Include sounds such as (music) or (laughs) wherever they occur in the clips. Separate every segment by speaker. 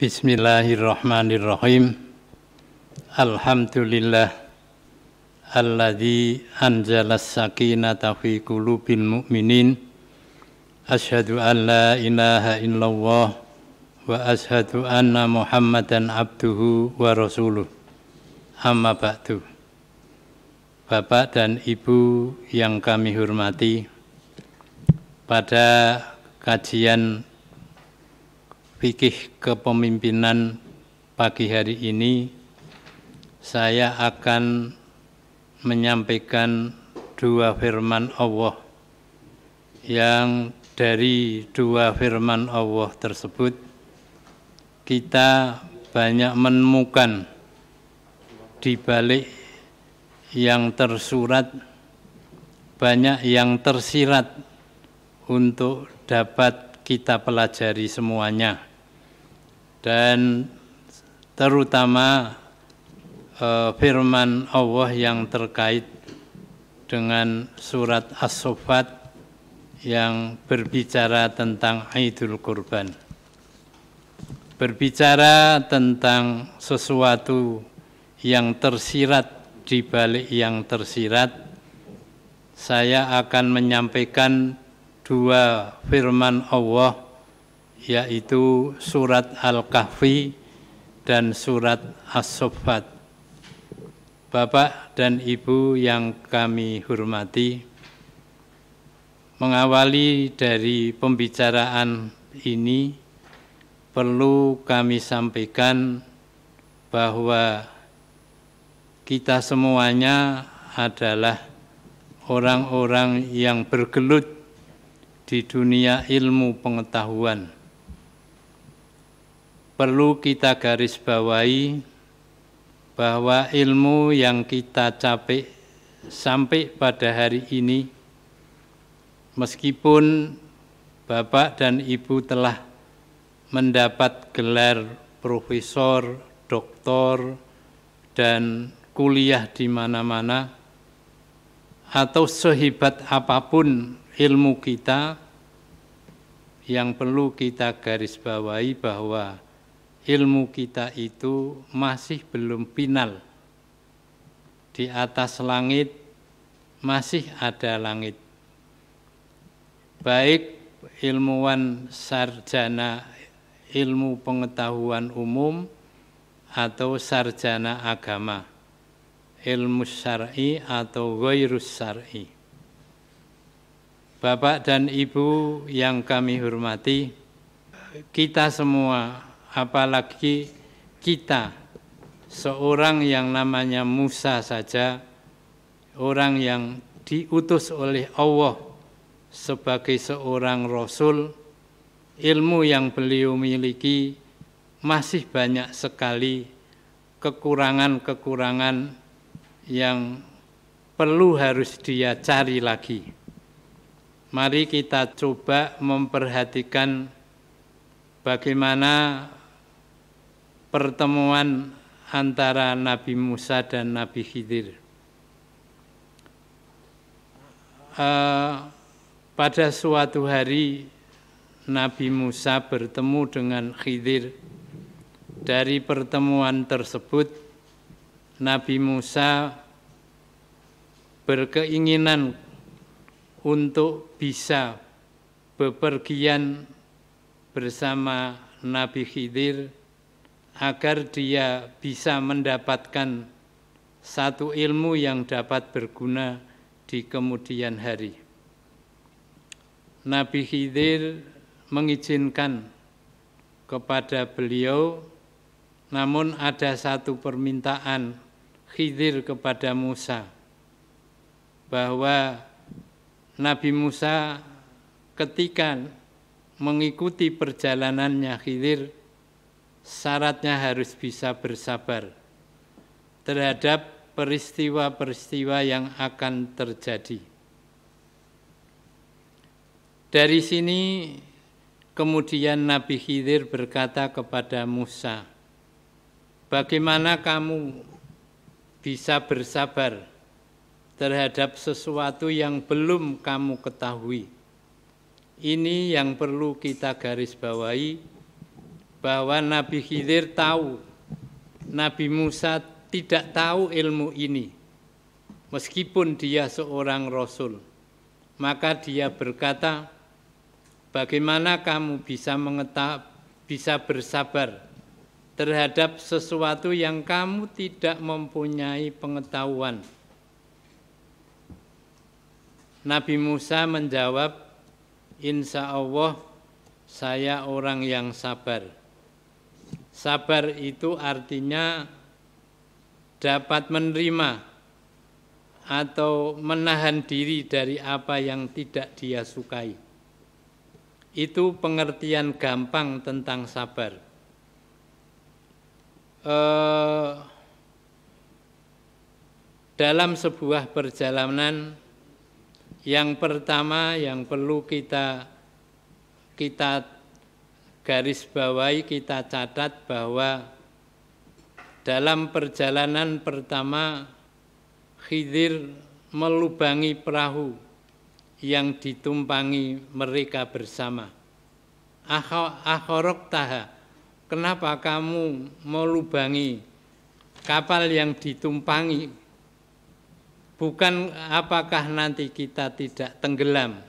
Speaker 1: Bismillahirrahmanirrahim. Alhamdulillah alladzi anzala sakinata fi qulubil mu'minin. Asyhadu an la ilaha illallah wa asyhadu anna Muhammadan abduhu wa rasuluh. Amma ba'du. Bapak dan Ibu yang kami hormati, pada kajian fikih kepemimpinan pagi hari ini saya akan menyampaikan dua firman Allah yang dari dua firman Allah tersebut kita banyak menemukan di balik yang tersurat banyak yang tersirat untuk dapat kita pelajari semuanya dan terutama uh, firman Allah yang terkait dengan surat As-Sofat yang berbicara tentang Idul Kurban. Berbicara tentang sesuatu yang tersirat di balik yang tersirat, saya akan menyampaikan dua firman Allah yaitu surat Al-Kahfi dan surat As-Soffat. Bapak dan Ibu yang kami hormati, mengawali dari pembicaraan ini perlu kami sampaikan bahwa kita semuanya adalah orang-orang yang bergelut di dunia ilmu pengetahuan perlu kita garis bawahi bahwa ilmu yang kita capai sampai pada hari ini meskipun Bapak dan Ibu telah mendapat gelar profesor, doktor, dan kuliah di mana-mana, atau sehebat apapun ilmu kita, yang perlu kita garis bawahi bahwa ilmu kita itu masih belum final. Di atas langit masih ada langit. Baik ilmuwan sarjana ilmu pengetahuan umum atau sarjana agama, ilmu syar'i atau ghairus syar'i. Bapak dan Ibu yang kami hormati, kita semua apalagi kita seorang yang namanya Musa saja orang yang diutus oleh Allah sebagai seorang rasul ilmu yang beliau miliki masih banyak sekali kekurangan-kekurangan yang perlu harus dia cari lagi. Mari kita coba memperhatikan bagaimana pertemuan antara Nabi Musa dan Nabi Khidir. E, pada suatu hari Nabi Musa bertemu dengan Khidir. Dari pertemuan tersebut Nabi Musa berkeinginan untuk bisa bepergian bersama Nabi Khidir agar dia bisa mendapatkan satu ilmu yang dapat berguna di kemudian hari. Nabi Khidir mengizinkan kepada beliau, namun ada satu permintaan Khidir kepada Musa, bahwa Nabi Musa ketika mengikuti perjalanannya Khidir, syaratnya harus bisa bersabar terhadap peristiwa-peristiwa yang akan terjadi. Dari sini kemudian Nabi Khidir berkata kepada Musa, "Bagaimana kamu bisa bersabar terhadap sesuatu yang belum kamu ketahui?" Ini yang perlu kita garis bawahi bahwa Nabi Khidir tahu, Nabi Musa tidak tahu ilmu ini. Meskipun dia seorang rasul, maka dia berkata, "Bagaimana kamu bisa mengetah bisa bersabar terhadap sesuatu yang kamu tidak mempunyai pengetahuan?" Nabi Musa menjawab, "Insya Allah, saya orang yang sabar." Sabar itu artinya dapat menerima atau menahan diri dari apa yang tidak dia sukai. Itu pengertian gampang tentang sabar. E, dalam sebuah perjalanan yang pertama yang perlu kita kita garis bawahi kita catat bahwa dalam perjalanan pertama Khidir melubangi perahu yang ditumpangi mereka bersama. Akhorok taha, kenapa kamu melubangi kapal yang ditumpangi? Bukan apakah nanti kita tidak tenggelam?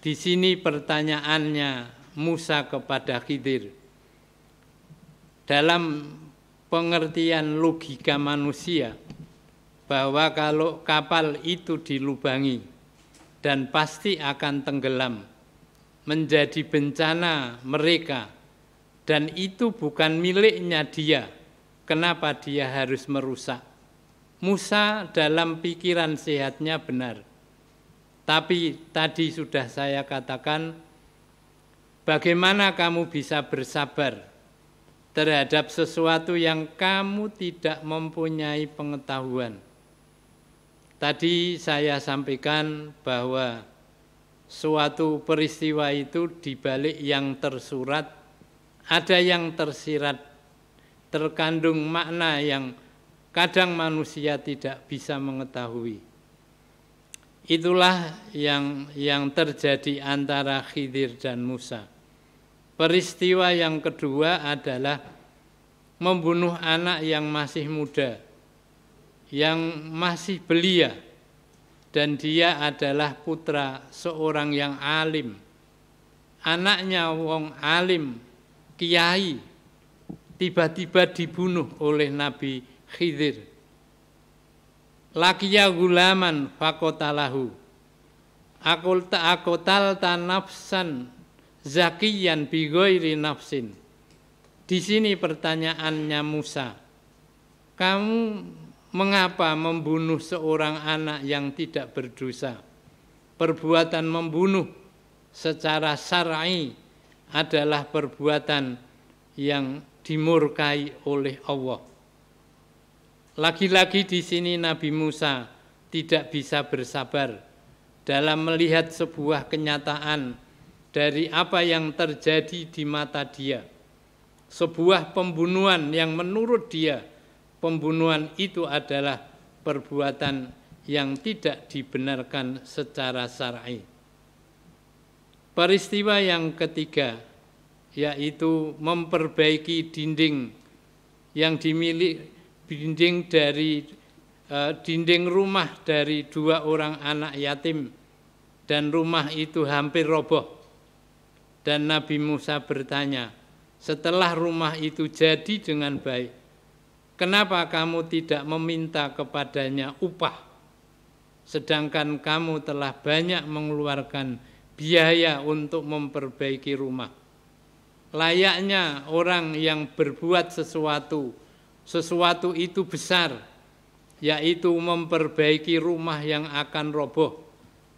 Speaker 1: Di sini pertanyaannya Musa kepada Khidir. Dalam pengertian logika manusia, bahwa kalau kapal itu dilubangi dan pasti akan tenggelam, menjadi bencana mereka, dan itu bukan miliknya dia. Kenapa dia harus merusak? Musa dalam pikiran sehatnya benar. Tapi tadi sudah saya katakan, Bagaimana kamu bisa bersabar terhadap sesuatu yang kamu tidak mempunyai pengetahuan? Tadi saya sampaikan bahwa suatu peristiwa itu dibalik yang tersurat ada yang tersirat terkandung makna yang kadang manusia tidak bisa mengetahui. Itulah yang yang terjadi antara Khidir dan Musa. Peristiwa yang kedua adalah membunuh anak yang masih muda, yang masih belia, dan dia adalah putra seorang yang alim. Anaknya wong alim, kiai, tiba-tiba dibunuh oleh Nabi Khidir. Lakiya gulaman fakotalahu. Akul tanafsan zakiyan bi nafsin. Di sini pertanyaannya Musa. Kamu mengapa membunuh seorang anak yang tidak berdosa? Perbuatan membunuh secara syar'i adalah perbuatan yang dimurkai oleh Allah. Lagi-lagi di sini Nabi Musa tidak bisa bersabar dalam melihat sebuah kenyataan dari apa yang terjadi di mata dia. Sebuah pembunuhan yang menurut dia pembunuhan itu adalah perbuatan yang tidak dibenarkan secara syar'i. Peristiwa yang ketiga yaitu memperbaiki dinding yang dimiliki dinding dari e, dinding rumah dari dua orang anak yatim dan rumah itu hampir roboh dan Nabi Musa bertanya, setelah rumah itu jadi dengan baik, kenapa kamu tidak meminta kepadanya upah? Sedangkan kamu telah banyak mengeluarkan biaya untuk memperbaiki rumah. Layaknya orang yang berbuat sesuatu, sesuatu itu besar, yaitu memperbaiki rumah yang akan roboh.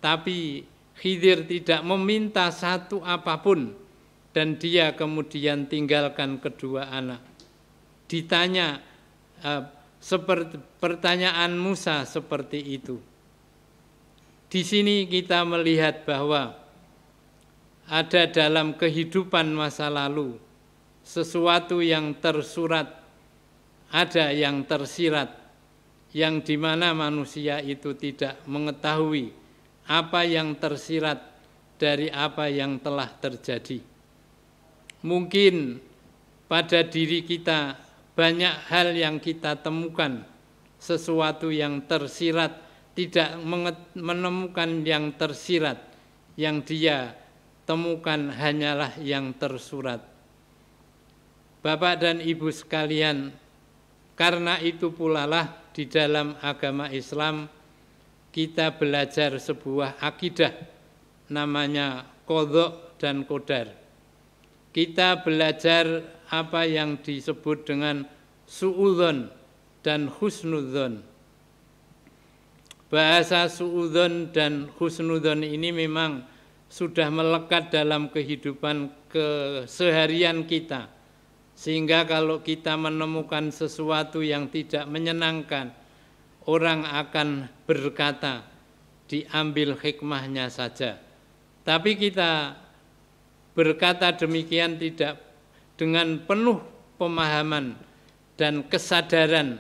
Speaker 1: Tapi Khidir tidak meminta satu apapun dan dia kemudian tinggalkan kedua anak. Ditanya eh, seperti pertanyaan Musa seperti itu. Di sini kita melihat bahwa ada dalam kehidupan masa lalu sesuatu yang tersurat, ada yang tersirat, yang dimana manusia itu tidak mengetahui apa yang tersirat dari apa yang telah terjadi. Mungkin pada diri kita banyak hal yang kita temukan, sesuatu yang tersirat, tidak menemukan yang tersirat, yang dia temukan hanyalah yang tersurat. Bapak dan Ibu sekalian, karena itu pulalah di dalam agama Islam, kita belajar sebuah akidah namanya kodok dan kodar. Kita belajar apa yang disebut dengan suudon dan husnudon. Bahasa suudon dan husnudon ini memang sudah melekat dalam kehidupan keseharian kita. Sehingga kalau kita menemukan sesuatu yang tidak menyenangkan, orang akan berkata diambil hikmahnya saja. Tapi kita berkata demikian tidak dengan penuh pemahaman dan kesadaran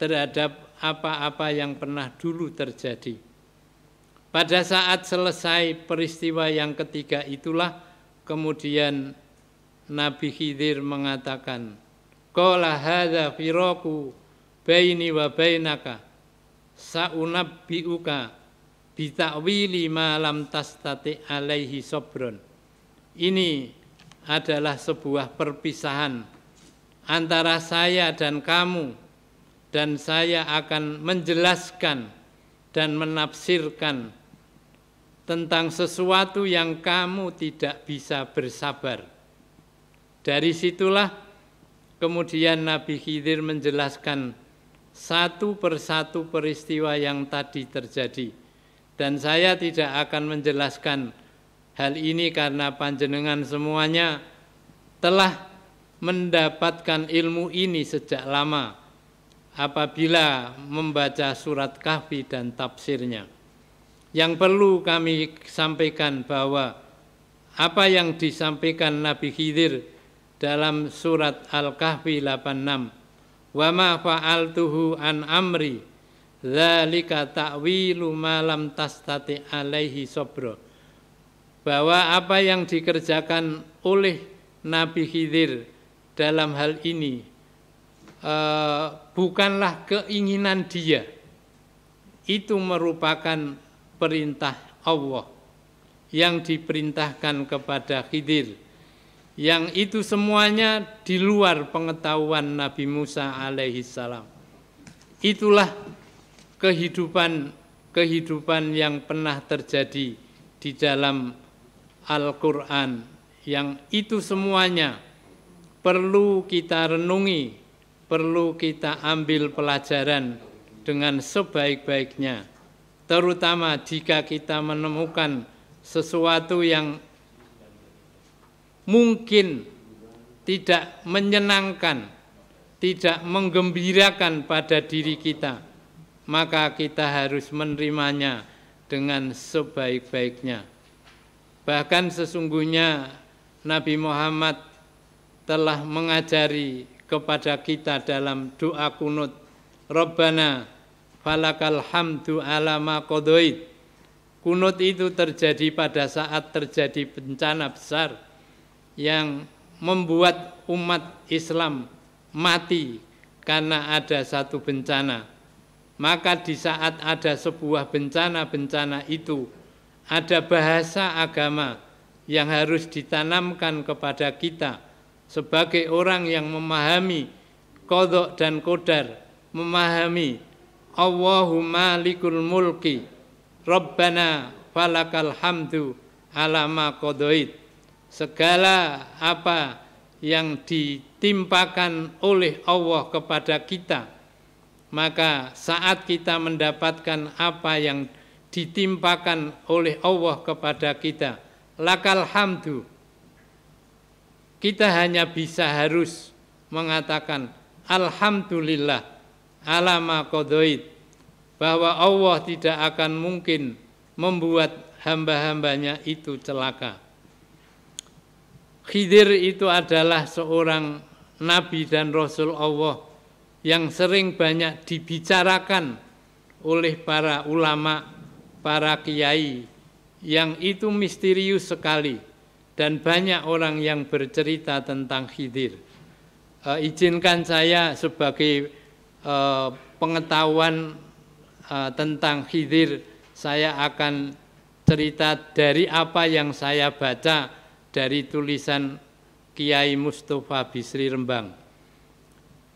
Speaker 1: terhadap apa-apa yang pernah dulu terjadi. Pada saat selesai peristiwa yang ketiga itulah kemudian Nabi Khidir mengatakan, "Qala hadza firaku baini wa bainaka." saunabbiuka bita'wili lima lam tastati alaihi sobron. Ini adalah sebuah perpisahan antara saya dan kamu dan saya akan menjelaskan dan menafsirkan tentang sesuatu yang kamu tidak bisa bersabar. Dari situlah kemudian Nabi Khidir menjelaskan satu persatu peristiwa yang tadi terjadi. Dan saya tidak akan menjelaskan hal ini karena panjenengan semuanya telah mendapatkan ilmu ini sejak lama apabila membaca surat kahfi dan tafsirnya. Yang perlu kami sampaikan bahwa apa yang disampaikan Nabi Khidir dalam surat Al-Kahfi 86 wa ma fa'altuhu an amri zalika ta'wilu ma lam tastati alaihi sabra bahwa apa yang dikerjakan oleh Nabi Khidir dalam hal ini uh, bukanlah keinginan dia itu merupakan perintah Allah yang diperintahkan kepada Khidir yang itu semuanya di luar pengetahuan Nabi Musa alaihi salam. Itulah kehidupan kehidupan yang pernah terjadi di dalam Al-Qur'an yang itu semuanya perlu kita renungi, perlu kita ambil pelajaran dengan sebaik-baiknya terutama jika kita menemukan sesuatu yang mungkin tidak menyenangkan, tidak menggembirakan pada diri kita, maka kita harus menerimanya dengan sebaik-baiknya. Bahkan sesungguhnya Nabi Muhammad telah mengajari kepada kita dalam doa kunut, Rabbana falakal hamdu ala kodoid. Kunut itu terjadi pada saat terjadi bencana besar yang membuat umat Islam mati karena ada satu bencana. Maka di saat ada sebuah bencana-bencana itu, ada bahasa agama yang harus ditanamkan kepada kita sebagai orang yang memahami kodok dan kodar, memahami Allahumma likul mulki, Rabbana falakal hamdu alama kodoit segala apa yang ditimpakan oleh Allah kepada kita maka saat kita mendapatkan apa yang ditimpakan oleh Allah kepada kita lakal hamdu kita hanya bisa harus mengatakan alhamdulillah alama kodoid bahwa Allah tidak akan mungkin membuat hamba-hambanya itu celaka Khidir itu adalah seorang nabi dan rasul Allah yang sering banyak dibicarakan oleh para ulama, para kiai yang itu misterius sekali dan banyak orang yang bercerita tentang Khidir. E, izinkan saya sebagai e, pengetahuan e, tentang Khidir saya akan cerita dari apa yang saya baca dari tulisan Kiai Mustafa Bisri Rembang.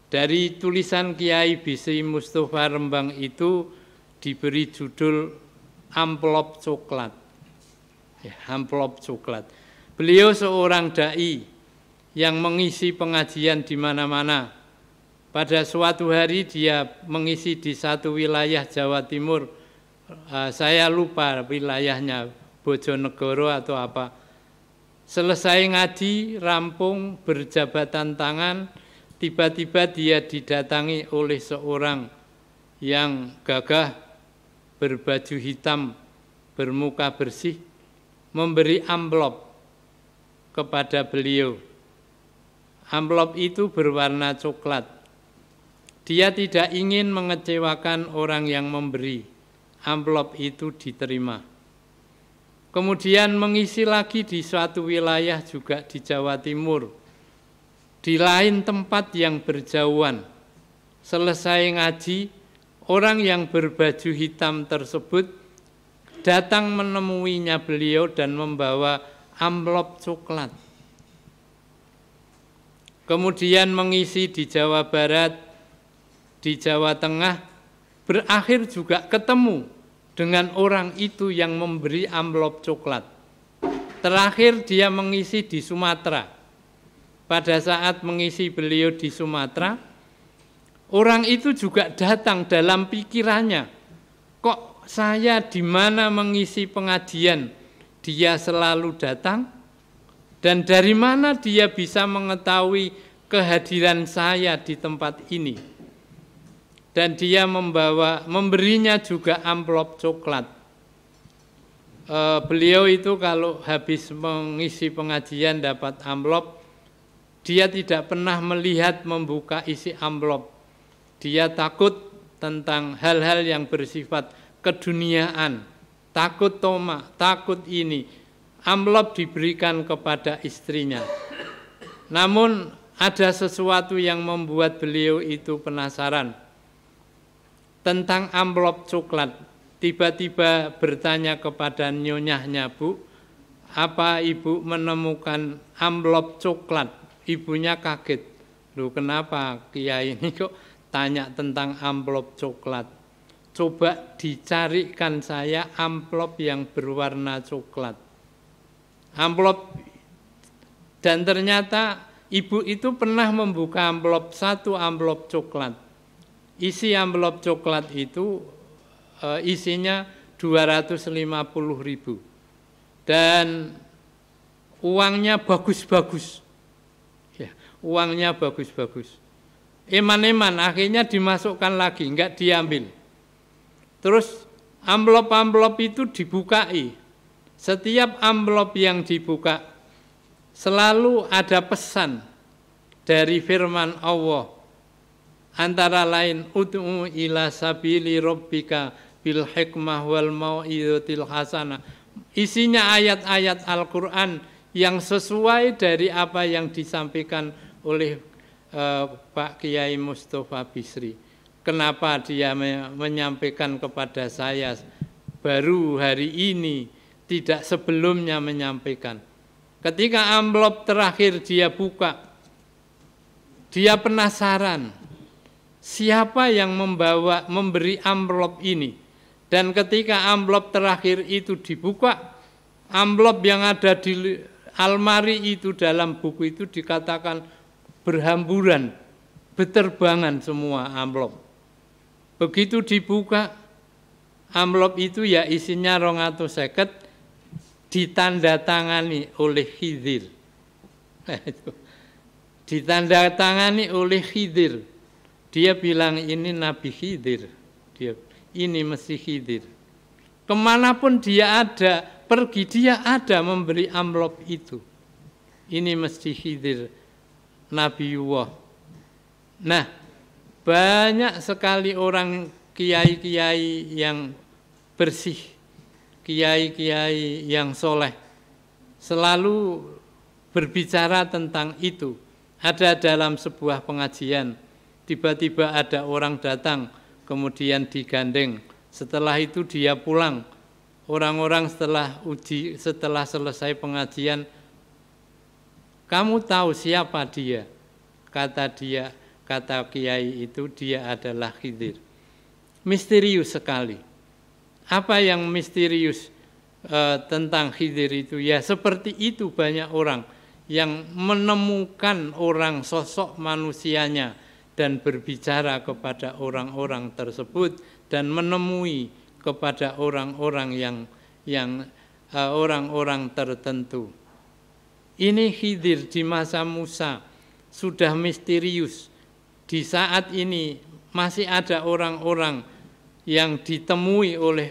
Speaker 1: Dari tulisan Kiai Bisri Mustafa Rembang itu diberi judul Amplop Coklat. Ya, amplop Coklat. Beliau seorang dai yang mengisi pengajian di mana-mana. Pada suatu hari dia mengisi di satu wilayah Jawa Timur. Eh, saya lupa wilayahnya Bojonegoro atau apa Selesai ngaji, rampung, berjabatan tangan, tiba-tiba dia didatangi oleh seorang yang gagah, berbaju hitam, bermuka bersih, memberi amplop kepada beliau. Amplop itu berwarna coklat. Dia tidak ingin mengecewakan orang yang memberi. Amplop itu diterima. Kemudian mengisi lagi di suatu wilayah juga di Jawa Timur. Di lain tempat yang berjauhan. Selesai ngaji, orang yang berbaju hitam tersebut datang menemuinya beliau dan membawa amplop coklat. Kemudian mengisi di Jawa Barat, di Jawa Tengah, berakhir juga ketemu dengan orang itu yang memberi amplop coklat. Terakhir dia mengisi di Sumatera. Pada saat mengisi beliau di Sumatera, orang itu juga datang dalam pikirannya, kok saya di mana mengisi pengajian, dia selalu datang, dan dari mana dia bisa mengetahui kehadiran saya di tempat ini dan dia membawa memberinya juga amplop coklat. E, beliau itu kalau habis mengisi pengajian dapat amplop, dia tidak pernah melihat membuka isi amplop. Dia takut tentang hal-hal yang bersifat keduniaan, takut toma, takut ini. Amplop diberikan kepada istrinya. Namun ada sesuatu yang membuat beliau itu penasaran tentang amplop coklat. Tiba-tiba bertanya kepada nyonyahnya, Bu, apa ibu menemukan amplop coklat? Ibunya kaget. Lu kenapa kiai ini kok tanya tentang amplop coklat? Coba dicarikan saya amplop yang berwarna coklat. Amplop dan ternyata ibu itu pernah membuka amplop satu amplop coklat Isi amplop coklat itu uh, isinya 250 ribu. Dan uangnya bagus-bagus. Ya, uangnya bagus-bagus. Eman-eman akhirnya dimasukkan lagi, enggak diambil. Terus amplop-amplop itu dibukai. Setiap amplop yang dibuka selalu ada pesan dari firman Allah antara lain utmu ila sabili rabbika bil hikmah wal mau'izatil hasanah isinya ayat-ayat Al-Qur'an yang sesuai dari apa yang disampaikan oleh uh, Pak Kiai Mustafa Bisri kenapa dia menyampaikan kepada saya baru hari ini tidak sebelumnya menyampaikan ketika amplop terakhir dia buka dia penasaran siapa yang membawa memberi amplop ini dan ketika amplop terakhir itu dibuka amplop yang ada di almari itu dalam buku itu dikatakan berhamburan beterbangan semua amplop begitu dibuka amplop itu ya isinya rong atau seket ditandatangani oleh Khidir (laughs) ditandatangani oleh Khidir dia bilang ini Nabi Khidir. Dia, ini mesti Khidir. Kemanapun dia ada, pergi dia ada memberi amplop itu. Ini mesti Khidir, Nabi Yuwah. Nah, banyak sekali orang kiai-kiai yang bersih, kiai-kiai yang soleh, selalu berbicara tentang itu. Ada dalam sebuah pengajian, tiba-tiba ada orang datang, kemudian digandeng. Setelah itu dia pulang. Orang-orang setelah uji, setelah selesai pengajian, kamu tahu siapa dia? Kata dia, kata kiai itu dia adalah Khidir. Misterius sekali. Apa yang misterius e, tentang Khidir itu? Ya seperti itu banyak orang yang menemukan orang sosok manusianya dan berbicara kepada orang-orang tersebut dan menemui kepada orang-orang yang yang eh, orang-orang uh, tertentu. Ini Khidir di masa Musa sudah misterius. Di saat ini masih ada orang-orang yang ditemui oleh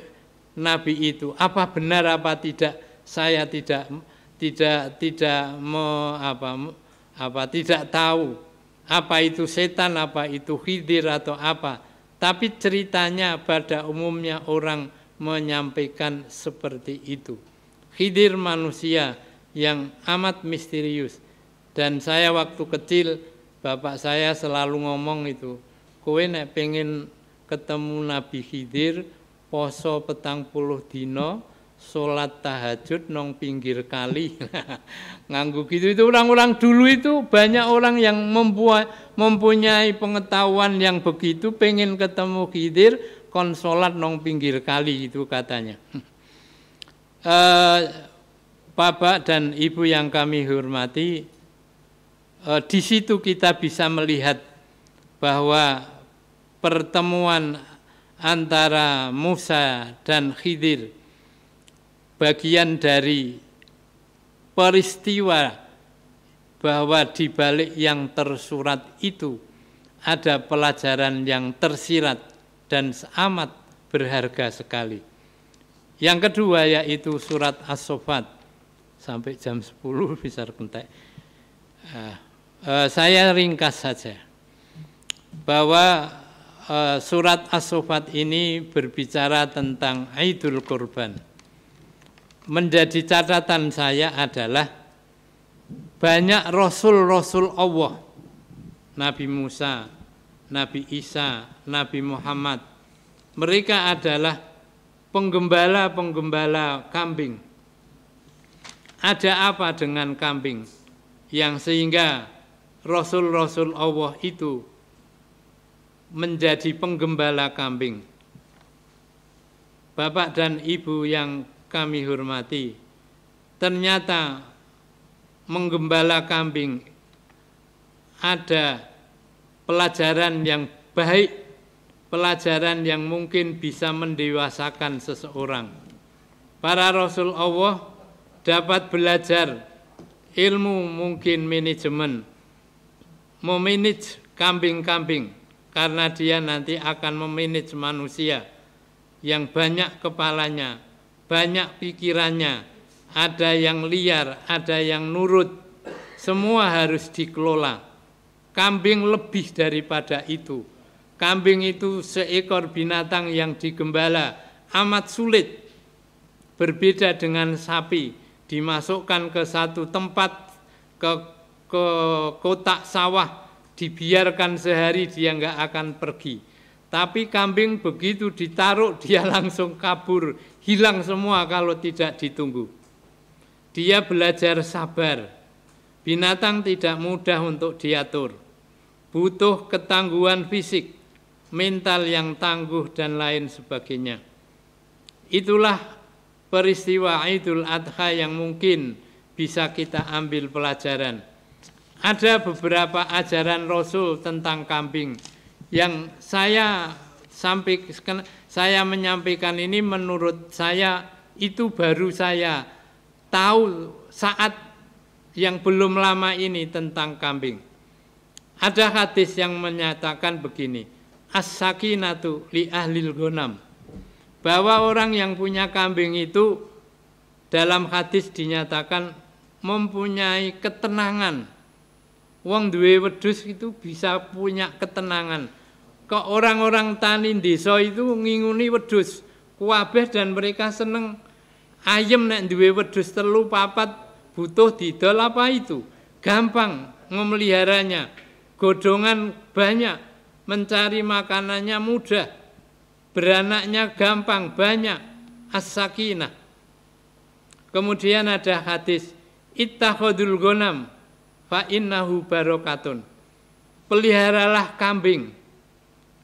Speaker 1: nabi itu. Apa benar apa tidak? Saya tidak tidak tidak me, apa apa tidak tahu apa itu setan, apa itu khidir atau apa. Tapi ceritanya pada umumnya orang menyampaikan seperti itu. Khidir manusia yang amat misterius. Dan saya waktu kecil, bapak saya selalu ngomong itu. Kowe nek pengen ketemu Nabi Khidir, poso petang puluh dino, sholat tahajud nong pinggir kali (laughs) nganggu gitu itu orang-orang dulu itu banyak orang yang membuat, mempunyai pengetahuan yang begitu pengen ketemu Khidir kon sholat nong pinggir kali itu katanya (laughs) e, Bapak dan Ibu yang kami hormati e, di situ kita bisa melihat bahwa pertemuan antara Musa dan Khidir bagian dari peristiwa bahwa di balik yang tersurat itu ada pelajaran yang tersirat dan amat berharga sekali. Yang kedua yaitu surat As-Sofat sampai jam 10 bisa kentek. Uh, uh, saya ringkas saja bahwa uh, surat As-Sofat ini berbicara tentang Idul Kurban menjadi catatan saya adalah banyak rasul-rasul Allah Nabi Musa, Nabi Isa, Nabi Muhammad mereka adalah penggembala-penggembala kambing ada apa dengan kambing yang sehingga rasul-rasul Allah itu menjadi penggembala kambing Bapak dan Ibu yang kami hormati. Ternyata menggembala kambing ada pelajaran yang baik, pelajaran yang mungkin bisa mendewasakan seseorang. Para Rasul Allah dapat belajar ilmu mungkin manajemen, memanage kambing-kambing, karena dia nanti akan memanage manusia yang banyak kepalanya, banyak pikirannya, ada yang liar, ada yang nurut, semua harus dikelola. Kambing lebih daripada itu. Kambing itu seekor binatang yang digembala, amat sulit. Berbeda dengan sapi, dimasukkan ke satu tempat, ke, ke kotak sawah, dibiarkan sehari dia nggak akan pergi tapi kambing begitu ditaruh (laughs) dia langsung kabur, hilang semua kalau tidak ditunggu. Dia belajar sabar. Binatang tidak mudah untuk diatur. Butuh ketangguhan fisik, mental yang tangguh dan lain sebagainya. Itulah peristiwa Idul Adha yang mungkin bisa kita ambil pelajaran. Ada beberapa ajaran Rasul tentang kambing yang saya sampaikan saya menyampaikan ini menurut saya itu baru saya tahu saat yang belum lama ini tentang kambing. Ada hadis yang menyatakan begini, as-sakinatu li ahlil gonam. Bahwa orang yang punya kambing itu dalam hadis dinyatakan mempunyai ketenangan. Wong duwe wedus itu bisa punya ketenangan Kok orang-orang tani desa itu nginguni wedhus kuabeh dan mereka seneng. Ayem nek duwe wedhus telu papat butuh didol apa itu? Gampang memeliharanya. Godongan banyak, mencari makanannya mudah. Beranaknya gampang banyak. As-sakinah. Kemudian ada hadis ittakhadul gonam fa innahu barokatun. Peliharalah kambing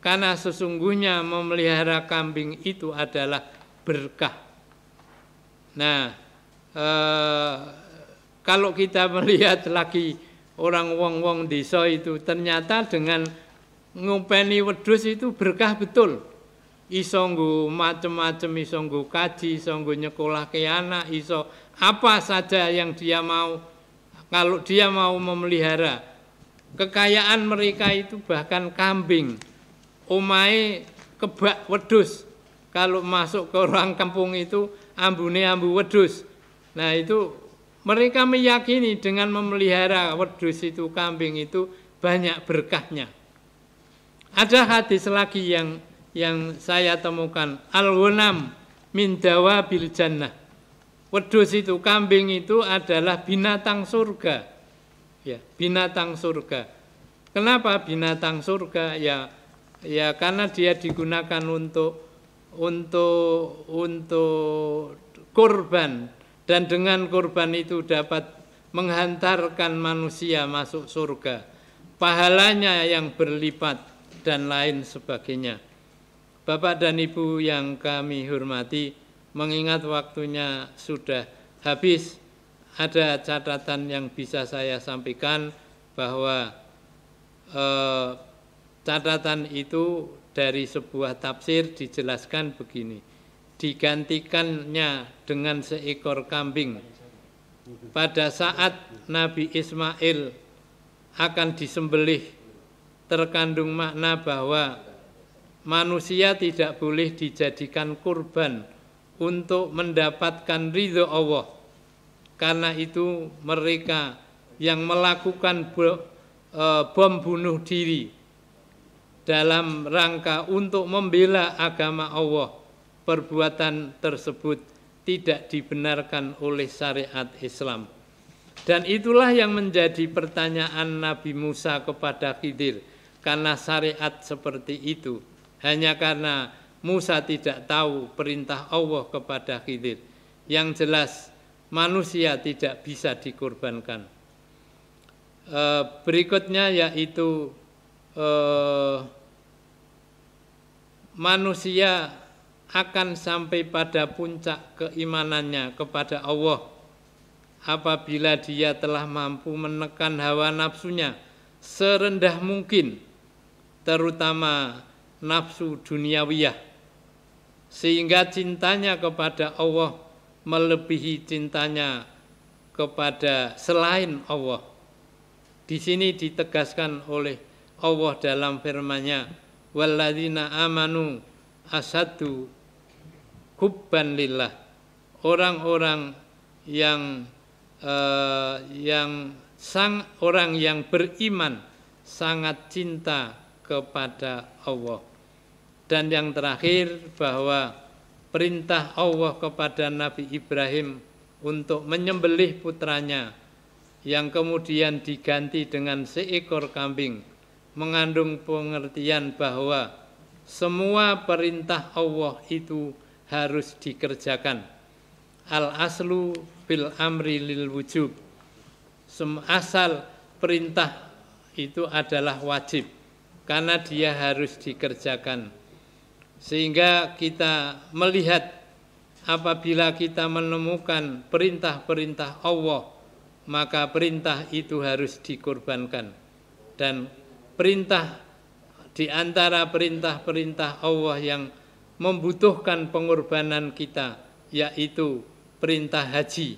Speaker 1: karena sesungguhnya memelihara kambing itu adalah berkah. Nah, e, kalau kita (laughs) melihat lagi orang wong-wong desa itu ternyata dengan ngupeni wedus itu berkah betul. Iso macem-macem iso kaji, iso nggo ke anak, iso apa saja yang dia mau. Kalau dia mau memelihara kekayaan mereka itu bahkan kambing omai kebak wedus. Kalau masuk ke orang kampung itu ambune ambu wedus. Nah itu mereka meyakini dengan memelihara wedus itu, kambing itu banyak berkahnya. Ada hadis lagi yang yang saya temukan, al wunam min bil jannah. Wedus itu, kambing itu adalah binatang surga. Ya, binatang surga. Kenapa binatang surga? Ya, Ya karena dia digunakan untuk untuk untuk kurban dan dengan kurban itu dapat menghantarkan manusia masuk surga. Pahalanya yang berlipat dan lain sebagainya. Bapak dan Ibu yang kami hormati, mengingat waktunya sudah habis, ada catatan yang bisa saya sampaikan bahwa eh, Catatan itu dari sebuah tafsir dijelaskan begini. Digantikannya dengan seekor kambing. Pada saat Nabi Ismail akan disembelih terkandung makna bahwa manusia tidak boleh dijadikan kurban untuk mendapatkan ridho Allah. Karena itu mereka yang melakukan eh, bom bunuh diri dalam rangka untuk membela agama Allah, perbuatan tersebut tidak dibenarkan oleh syariat Islam. Dan itulah yang menjadi pertanyaan Nabi Musa kepada Khidir, karena syariat seperti itu. Hanya karena Musa tidak tahu perintah Allah kepada Khidir. Yang jelas, manusia tidak bisa dikorbankan. Eh, berikutnya yaitu eh, manusia akan sampai pada puncak keimanannya kepada Allah apabila dia telah mampu menekan hawa nafsunya serendah mungkin terutama nafsu duniawiyah sehingga cintanya kepada Allah melebihi cintanya kepada selain Allah di sini ditegaskan oleh Allah dalam firman-Nya, "Walladzina amanu asatu hubban lillah." Orang-orang yang uh, yang sang orang yang beriman sangat cinta kepada Allah. Dan yang terakhir bahwa perintah Allah kepada Nabi Ibrahim untuk menyembelih putranya yang kemudian diganti dengan seekor kambing mengandung pengertian bahwa semua perintah Allah itu harus dikerjakan. Al-aslu bil amri lil wujub. Asal perintah itu adalah wajib karena dia harus dikerjakan. Sehingga kita melihat apabila kita menemukan perintah-perintah Allah, maka perintah itu harus dikorbankan dan perintah di antara perintah-perintah Allah yang membutuhkan pengorbanan kita yaitu perintah haji.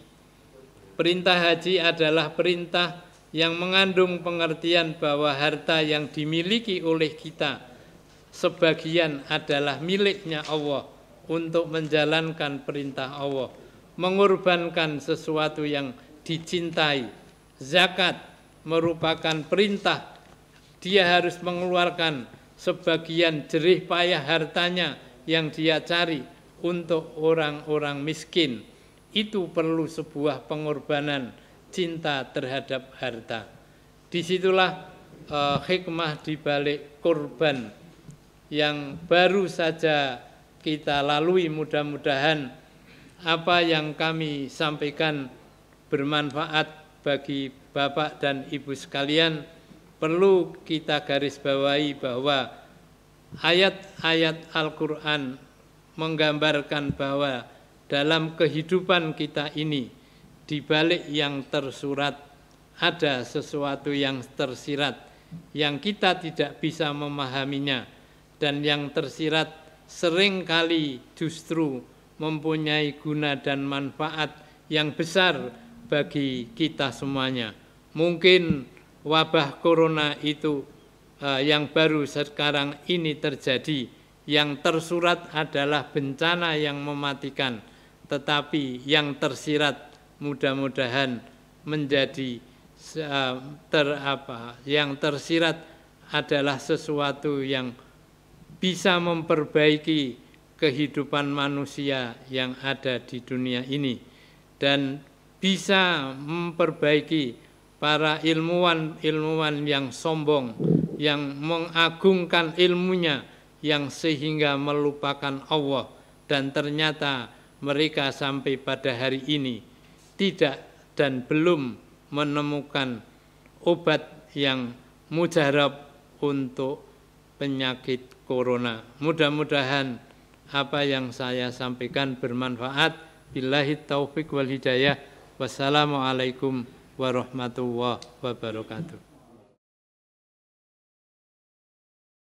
Speaker 1: Perintah haji adalah perintah yang mengandung pengertian bahwa harta yang dimiliki oleh kita sebagian adalah miliknya Allah untuk menjalankan perintah Allah, mengorbankan sesuatu yang dicintai. Zakat merupakan perintah dia harus mengeluarkan sebagian jerih payah hartanya yang dia cari untuk orang-orang miskin. Itu perlu sebuah pengorbanan cinta terhadap harta. Disitulah eh, hikmah dibalik korban yang baru saja kita lalui mudah-mudahan apa yang kami sampaikan bermanfaat bagi Bapak dan Ibu sekalian perlu kita garis bawahi bahwa ayat-ayat Al-Quran menggambarkan bahwa dalam kehidupan kita ini, di balik yang tersurat, ada sesuatu yang tersirat, yang kita tidak bisa memahaminya, dan yang tersirat seringkali justru mempunyai guna dan manfaat yang besar bagi kita semuanya. Mungkin wabah corona itu uh, yang baru sekarang ini terjadi yang tersurat adalah bencana yang mematikan tetapi yang tersirat mudah-mudahan menjadi uh, ter apa yang tersirat adalah sesuatu yang bisa memperbaiki kehidupan manusia yang ada di dunia ini dan bisa memperbaiki para ilmuwan-ilmuwan yang sombong, yang mengagungkan ilmunya, yang sehingga melupakan Allah, dan ternyata mereka sampai pada hari ini tidak dan belum menemukan obat yang mujarab untuk penyakit corona. Mudah-mudahan apa yang saya sampaikan bermanfaat. Billahi taufik wal hidayah. Wassalamualaikum warahmatullahi wabarakatuh